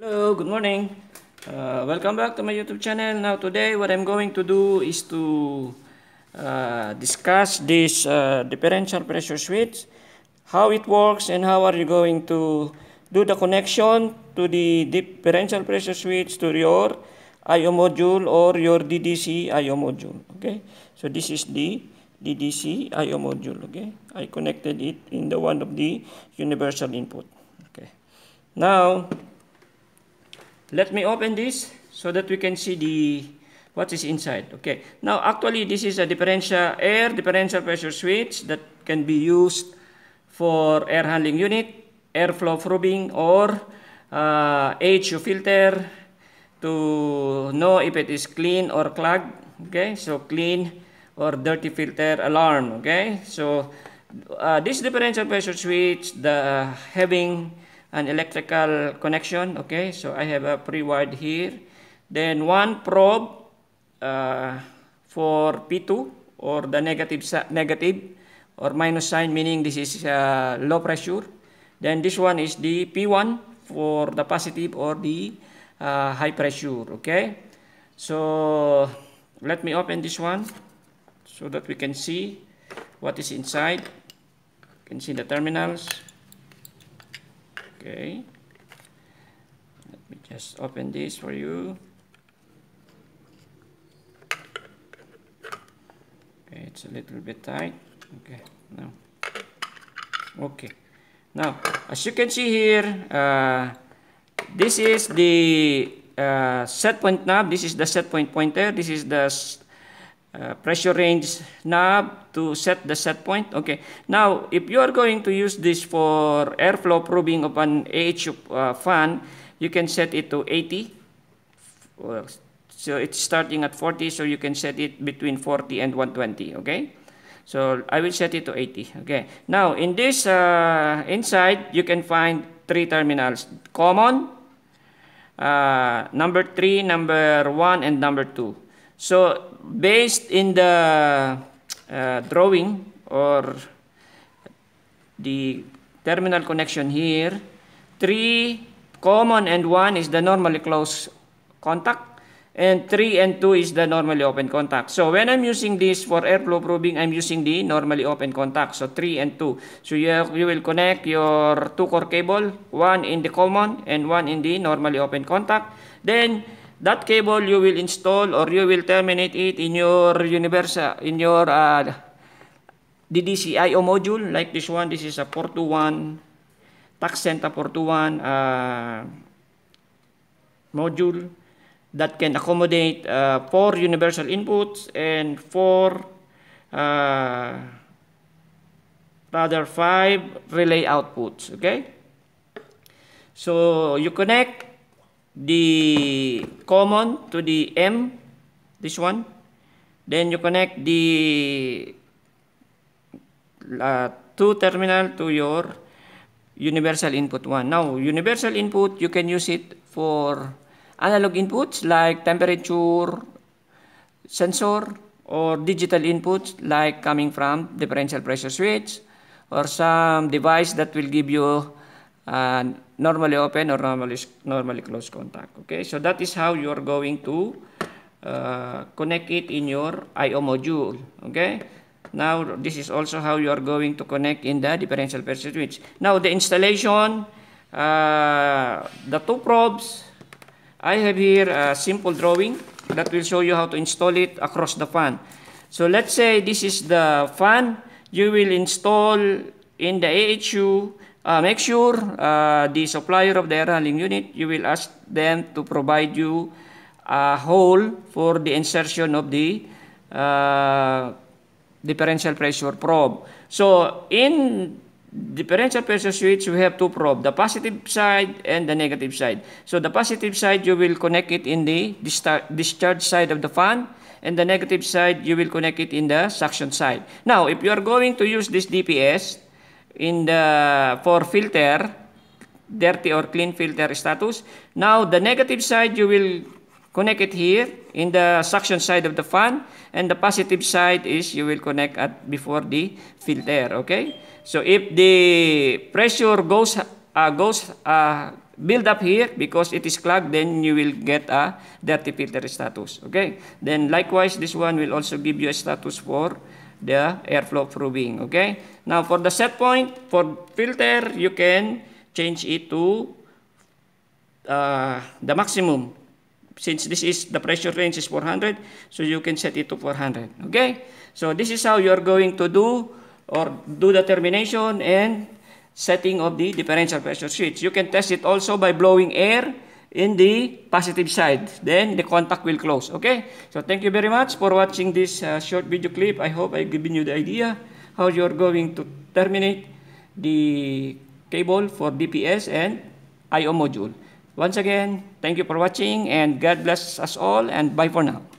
hello good morning uh, welcome back to my youtube channel now today what i'm going to do is to uh, discuss this uh, differential pressure switch how it works and how are you going to do the connection to the differential pressure switch to your IO module or your DDC IO module okay so this is the DDC IO module okay I connected it in the one of the universal input okay now let me open this so that we can see the what is inside okay now actually this is a differential air differential pressure switch that can be used for air handling unit airflow probing or uh, HU filter to know if it is clean or clogged okay so clean or dirty filter alarm okay so uh, this differential pressure switch the having an electrical connection okay so I have a pre-wired here then one probe uh, for P2 or the negative negative or minus sign meaning this is uh, low pressure then this one is the P1 for the positive or the uh, high pressure okay so let me open this one so that we can see what is inside you can see the terminals okay let me just open this for you okay it's a little bit tight okay now okay now as you can see here uh, this is the uh, set point knob this is the set point pointer this is the uh, pressure range knob to set the set point. Okay. Now, if you are going to use this for airflow probing of an AHU uh, fan, you can set it to 80. Well, so it's starting at 40, so you can set it between 40 and 120. Okay. So I will set it to 80. Okay. Now, in this uh, inside, you can find three terminals. Common, uh, number 3, number 1, and number 2. So based in the uh, drawing or the terminal connection here, three common and one is the normally closed contact and three and two is the normally open contact. So when I'm using this for airflow probing, I'm using the normally open contact. So three and two. So you, you will connect your two core cable, one in the common and one in the normally open contact. Then that cable you will install or you will terminate it in your universal in your uh, DDCIO module like this one this is a 421 Taxenta 421 uh, module that can accommodate uh, four universal inputs and four uh, rather five relay outputs okay so you connect the common to the M, this one. Then you connect the uh, two terminal to your universal input one. Now, universal input, you can use it for analog inputs like temperature, sensor, or digital inputs like coming from differential pressure switch or some device that will give you uh, normally open or normally, normally close contact. Okay, so that is how you are going to uh, connect it in your IO module. Okay, now this is also how you are going to connect in the differential pressure switch. Now the installation, uh, the two probes, I have here a simple drawing that will show you how to install it across the fan. So let's say this is the fan you will install in the AHU Uh, make sure uh, the supplier of the air handling unit, you will ask them to provide you a hole for the insertion of the uh, differential pressure probe. So, in differential pressure switch, we have two probe, the positive side and the negative side. So, the positive side, you will connect it in the discharge side of the fan, and the negative side, you will connect it in the suction side. Now, if you are going to use this DPS, in the for filter dirty or clean filter status now the negative side you will connect it here in the suction side of the fan and the positive side is you will connect at before the filter okay so if the pressure goes uh, goes uh, build up here because it is clogged then you will get a dirty filter status okay then likewise this one will also give you a status for the airflow proving. Okay? Now, for the set point, for filter, you can change it to uh, the maximum. Since this is, the pressure range is 400, so you can set it to 400. Okay? So, this is how you are going to do or do the termination and setting of the differential pressure switch. You can test it also by blowing air in the positive side. Then the contact will close. Okay? So thank you very much for watching this uh, short video clip. I hope I've given you the idea how you're going to terminate the cable for DPS and IO module. Once again, thank you for watching and God bless us all and bye for now.